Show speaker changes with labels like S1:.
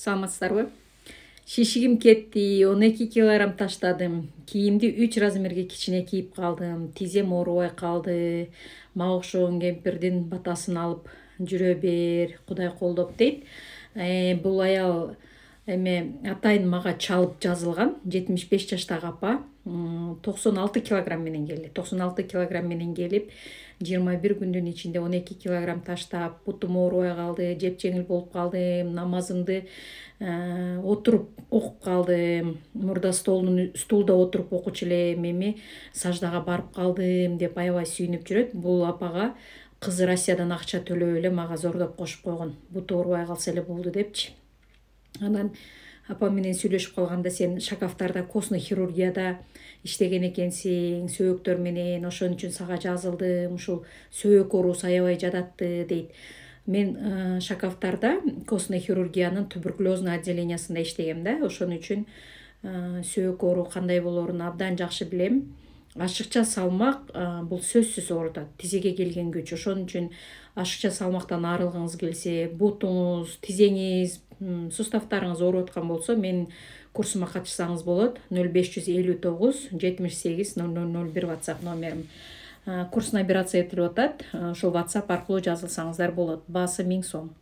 S1: саламатсыздар ғой шешігім кетті 12 килограмм таштадым киімді үч размерге кичине кийип калдым тизем оорубай калды мага окшогон кемпирдин батасын алып жүрө бер кудай колдоп дейт э, бул аял эме атайын мага чалып жазылган 75 жаштагы апа токсон алты килограмм менен келди токсон алты килограмм менен келип жыйырма бир күндүн ичинде он эки килограмм таштап бутум оорубай калды жеп жеңил болуп калдым намазымды э, отуруп окуп калдым мурда столдун стулда отуруп окучу элем эми саждага барып калдым деп аябай сүйүнүп жүрөт бул апага кызы россиядан акча төлөп эле мага зордоп кошуп койгон буту оорубай калса эле болду депчи анан апамменен сөйлесіп қалғанда сен шакафтарда костный хирургияда иштеген экенсиң сөөктөр менен ошон үчүн сага жазылдым ушул сөөк оорусу аябай жадатты дейт мен ә, э, шакафтарда костный хирургиянын туберкулезный отделениясында иштегем да ошон үчүн э, сөөк оору кандай болорун абдан жакшы билем ашыкча салмак э, бул сөзсүз оорутат тизеге келген күч ошон үчүн ашыкча салмактан арылгыңыз келсе бутуңуз тизеңиз суставтарыңыз ооруп аткан болсо менин курсума катышсаңыз болот нөл беш жүз элүү тогуз жетимиш сегиз ноль ноль ноль бир ватсап номерим курс набираться этилип атат ошол ватсап аркылуу жазылсаңыздар болот баасы миң сом